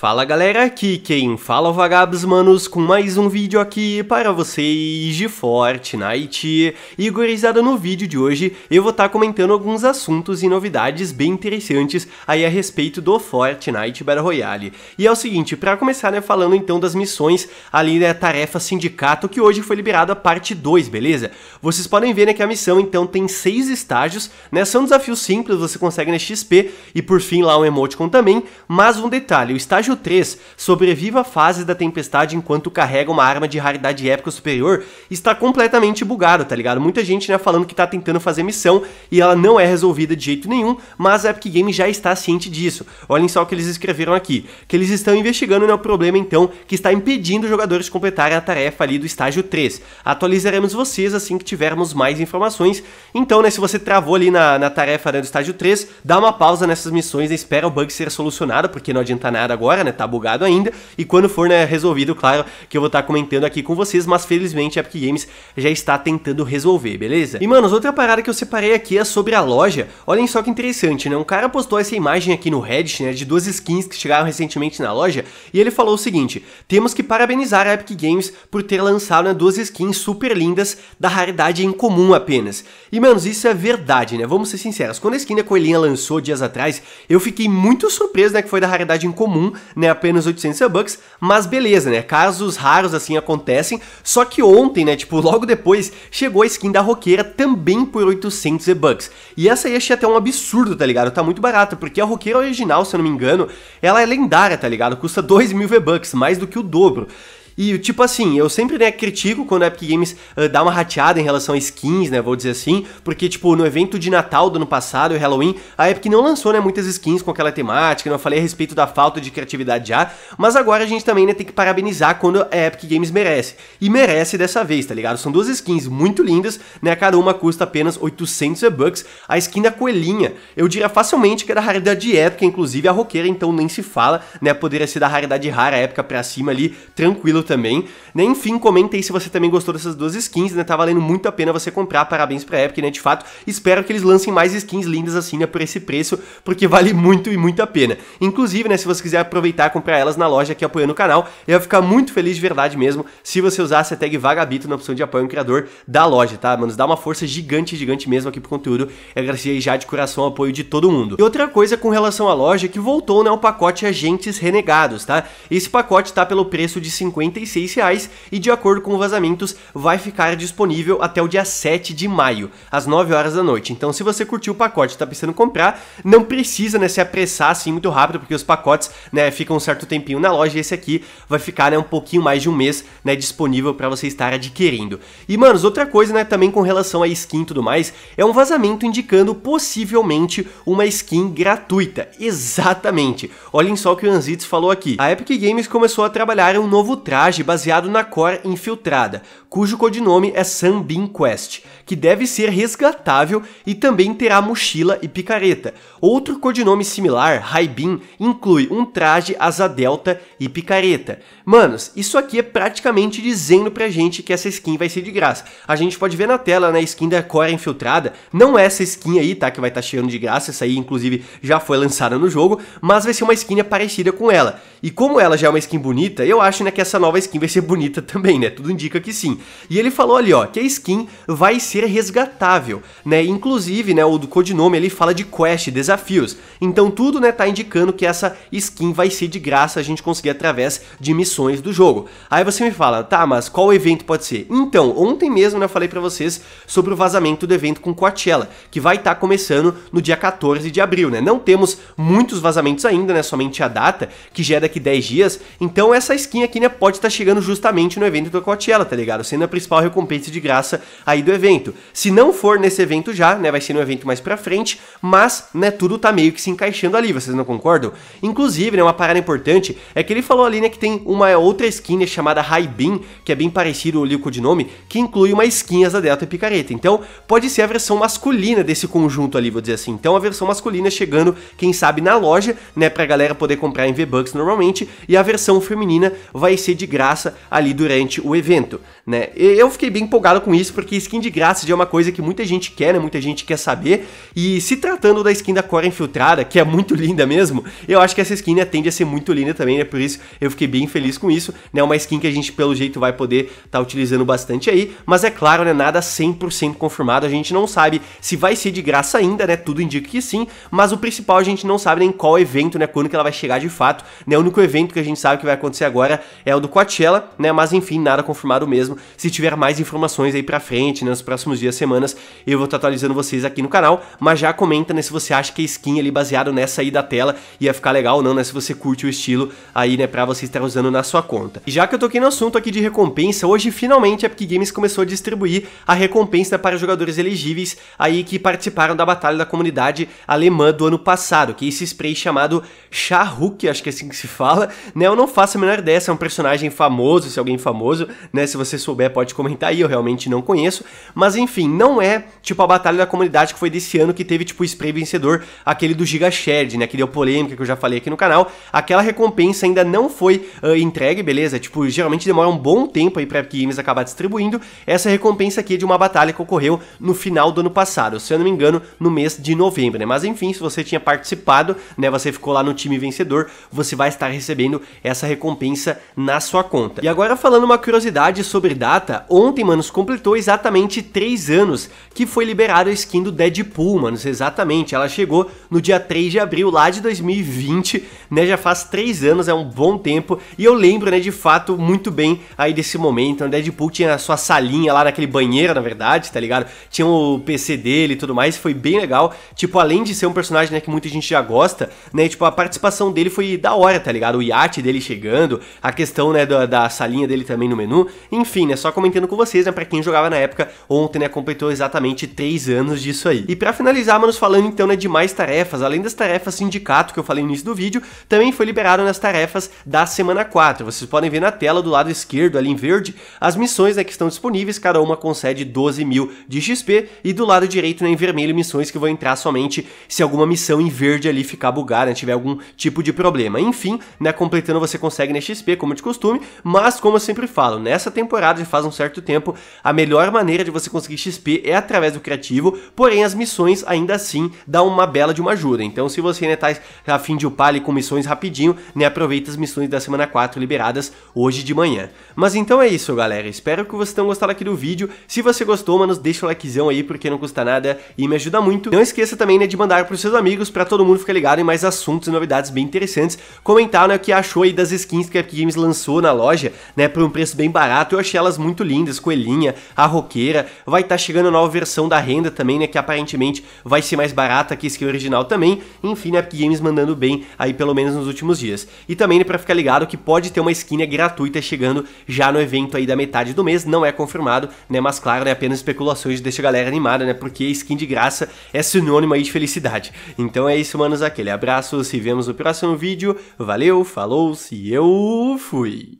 Fala galera, aqui quem fala é Vagabos Manos com mais um vídeo aqui para vocês de Fortnite. E gurizada, no vídeo de hoje eu vou estar tá comentando alguns assuntos e novidades bem interessantes aí a respeito do Fortnite Battle Royale. E é o seguinte, para começar né, falando então das missões ali da né, tarefa sindicato que hoje foi liberada a parte 2, beleza? Vocês podem ver né, que a missão então tem 6 estágios, né, são desafios simples, você consegue na né, XP e por fim lá um emoticon também, mas um detalhe, o estágio Estágio 3. Sobreviva a fase da tempestade enquanto carrega uma arma de raridade épica superior. Está completamente bugado, tá ligado? Muita gente, né, falando que tá tentando fazer missão e ela não é resolvida de jeito nenhum, mas a Epic Games já está ciente disso. Olhem só o que eles escreveram aqui. Que eles estão investigando né, o problema, então, que está impedindo os jogadores de completarem a tarefa ali do estágio 3. Atualizaremos vocês assim que tivermos mais informações. Então, né, se você travou ali na, na tarefa né, do estágio 3, dá uma pausa nessas missões, e né, espera o bug ser solucionado, porque não adianta nada agora agora, né? Tá bugado ainda. E quando for, né, resolvido, claro, que eu vou estar tá comentando aqui com vocês, mas felizmente a Epic Games já está tentando resolver, beleza? E, manos, outra parada que eu separei aqui é sobre a loja. Olhem só que interessante, né? Um cara postou essa imagem aqui no Reddit, né, de duas skins que chegaram recentemente na loja, e ele falou o seguinte: "Temos que parabenizar a Epic Games por ter lançado né, duas skins super lindas da raridade incomum apenas". E, manos, isso é verdade, né? Vamos ser sinceros. Quando a skin da Coelhinha lançou dias atrás, eu fiquei muito surpreso, né, que foi da raridade incomum, né, apenas 800 bucks, mas beleza, né, casos raros assim acontecem, só que ontem, né, tipo, logo depois, chegou a skin da roqueira também por 800 bucks, e essa aí achei até um absurdo, tá ligado, tá muito barata, porque a roqueira original, se eu não me engano, ela é lendária, tá ligado, custa 2 mil V-Bucks, mais do que o dobro, e, tipo assim, eu sempre, né, critico quando a Epic Games uh, dá uma rateada em relação a skins, né, vou dizer assim, porque, tipo, no evento de Natal do ano passado, e Halloween, a Epic não lançou, né, muitas skins com aquela temática, não né, falei a respeito da falta de criatividade já, mas agora a gente também, né, tem que parabenizar quando a Epic Games merece. E merece dessa vez, tá ligado? São duas skins muito lindas, né, cada uma custa apenas 800 bucks a skin da coelhinha, eu diria facilmente que é da raridade épica, inclusive a roqueira, então nem se fala, né, poderia ser da raridade rara épica pra cima ali, tranquilo também. Enfim, comenta aí se você também gostou dessas duas skins, né? Tá valendo muito a pena você comprar. Parabéns pra Epic, né? De fato, espero que eles lancem mais skins lindas assim, né? Por esse preço, porque vale muito e muito a pena. Inclusive, né? Se você quiser aproveitar e comprar elas na loja aqui apoiando o canal, eu vou ficar muito feliz de verdade mesmo se você usasse a tag Vagabito na opção de apoio ao criador da loja, tá? Mano, dá uma força gigante, gigante mesmo aqui pro conteúdo. Eu aí já de coração o apoio de todo mundo. E outra coisa com relação à loja que voltou, né? O pacote Agentes Renegados, tá? Esse pacote tá pelo preço de 50 R$ reais e, de acordo com vazamentos, vai ficar disponível até o dia 7 de maio, às 9 horas da noite. Então, se você curtiu o pacote e está pensando em comprar, não precisa né, se apressar assim muito rápido, porque os pacotes né, ficam um certo tempinho na loja e esse aqui vai ficar né, um pouquinho mais de um mês né, disponível para você estar adquirindo. E, manos, outra coisa né, também com relação a skin e tudo mais, é um vazamento indicando possivelmente uma skin gratuita. Exatamente. Olhem só o que o Anzitz falou aqui. A Epic Games começou a trabalhar um novo traje age baseado na core infiltrada, cujo codinome é Sunbeam Quest, que deve ser resgatável e também terá mochila e picareta. Outro codinome similar, Raibin, inclui um traje asa delta e picareta. Manos, isso aqui é praticamente dizendo pra gente que essa skin vai ser de graça. A gente pode ver na tela, na né, skin da core infiltrada, não é essa skin aí, tá, que vai estar tá chegando de graça, essa aí inclusive já foi lançada no jogo, mas vai ser uma skin parecida com ela. E como ela já é uma skin bonita, eu acho né, que essa nova nova skin vai ser bonita também, né? Tudo indica que sim. E ele falou ali, ó, que a skin vai ser resgatável, né? Inclusive, né, o do codinome ele fala de quest, desafios. Então tudo, né, tá indicando que essa skin vai ser de graça a gente conseguir através de missões do jogo. Aí você me fala, tá, mas qual evento pode ser? Então, ontem mesmo, né, eu falei para vocês sobre o vazamento do evento com Coachella, que vai estar tá começando no dia 14 de abril, né? Não temos muitos vazamentos ainda, né, somente a data, que já é daqui 10 dias. Então essa skin aqui, né, pode estar tá chegando justamente no evento do Coachella, tá ligado? Sendo a principal recompensa de graça aí do evento. Se não for nesse evento já, né, vai ser no evento mais pra frente, mas, né, tudo tá meio que se encaixando ali, vocês não concordam? Inclusive, né, uma parada importante é que ele falou ali, né, que tem uma outra skin né, chamada Beam, que é bem parecido ali com o nome, que inclui uma skin asa delta e picareta. Então, pode ser a versão masculina desse conjunto ali, vou dizer assim. Então, a versão masculina chegando, quem sabe, na loja, né, pra galera poder comprar em V-Bucks normalmente, e a versão feminina vai ser de graça ali durante o evento né? Eu fiquei bem empolgado com isso, porque skin de graça já é uma coisa que muita gente quer, né? Muita gente quer saber. E se tratando da skin da Cora Infiltrada, que é muito linda mesmo, eu acho que essa skin né, tende a ser muito linda também, né? Por isso eu fiquei bem feliz com isso, né? Uma skin que a gente, pelo jeito, vai poder estar tá utilizando bastante aí. Mas é claro, né? Nada 100% confirmado. A gente não sabe se vai ser de graça ainda, né? Tudo indica que sim. Mas o principal, a gente não sabe nem qual evento, né? Quando que ela vai chegar de fato, né? O único evento que a gente sabe que vai acontecer agora é o do Coachella, né? Mas enfim, nada confirmado mesmo. Se tiver mais informações aí pra frente, né, nos próximos dias, semanas, eu vou estar tá atualizando vocês aqui no canal. Mas já comenta, né, se você acha que a skin ali baseado nessa aí da tela ia ficar legal ou não, né, se você curte o estilo aí, né, pra você estar usando na sua conta. E já que eu toquei no assunto aqui de recompensa, hoje finalmente a Epic Games começou a distribuir a recompensa para jogadores elegíveis aí que participaram da batalha da comunidade alemã do ano passado, que é esse spray chamado Charruk, acho que é assim que se fala, né, eu não faço a menor ideia se é um personagem famoso, se é alguém famoso, né, se você souber pode comentar aí, eu realmente não conheço. Mas enfim, não é tipo a batalha da comunidade que foi desse ano que teve tipo o spray vencedor, aquele do Giga Shared, né? Que deu é polêmica que eu já falei aqui no canal. Aquela recompensa ainda não foi uh, entregue, beleza? Tipo, geralmente demora um bom tempo aí pra que Games acabar distribuindo. Essa recompensa aqui é de uma batalha que ocorreu no final do ano passado, se eu não me engano, no mês de novembro, né? Mas enfim, se você tinha participado, né? Você ficou lá no time vencedor, você vai estar recebendo essa recompensa na sua conta. E agora falando uma curiosidade sobre data, ontem, manos, completou exatamente 3 anos que foi liberada a skin do Deadpool, manos, exatamente. Ela chegou no dia 3 de abril lá de 2020, né, já faz 3 anos, é um bom tempo, e eu lembro, né, de fato, muito bem aí desse momento, o né, Deadpool tinha a sua salinha lá naquele banheiro, na verdade, tá ligado? Tinha o PC dele e tudo mais, foi bem legal, tipo, além de ser um personagem, né, que muita gente já gosta, né, tipo, a participação dele foi da hora, tá ligado? O iate dele chegando, a questão, né, da, da salinha dele também no menu, enfim, enfim, né, só comentando com vocês, né, pra quem jogava na época, ontem, né, completou exatamente 3 anos disso aí. E para finalizar, manos, falando então, né, de mais tarefas, além das tarefas sindicato que eu falei no início do vídeo, também foi liberado nas tarefas da semana 4. Vocês podem ver na tela do lado esquerdo, ali em verde, as missões, né, que estão disponíveis, cada uma concede 12 mil de XP, e do lado direito, né, em vermelho, missões que vão entrar somente se alguma missão em verde ali ficar bugada, né, tiver algum tipo de problema. Enfim, né, completando você consegue, na né, XP, como de costume, mas como eu sempre falo, nessa temporada mercado já faz um certo tempo. A melhor maneira de você conseguir XP é através do criativo, porém as missões ainda assim dão uma bela de uma ajuda. Então se você ainda né, tá a fim de upar ali com missões rapidinho, né, aproveita as missões da semana 4 liberadas hoje de manhã. Mas então é isso, galera. Espero que vocês tenham gostado aqui do vídeo. Se você gostou, mano, deixa o likezão aí porque não custa nada e me ajuda muito. Não esqueça também né, de mandar para os seus amigos para todo mundo ficar ligado em mais assuntos e novidades bem interessantes. Comentar né, o que achou aí das skins que a Epic Games lançou na loja, né, por um preço bem barato. Eu achei elas muito lindas, Coelhinha, a Roqueira, vai estar tá chegando a nova versão da renda também, né, que aparentemente vai ser mais barata que a skin original também, enfim, né, Epic Games mandando bem aí pelo menos nos últimos dias. E também, né, pra ficar ligado que pode ter uma skin gratuita chegando já no evento aí da metade do mês, não é confirmado, né, mas claro, é né, apenas especulações deixa a galera animada, né, porque skin de graça é sinônimo aí de felicidade. Então é isso, manos, aquele abraço, se vemos no próximo vídeo, valeu, falou, se eu fui!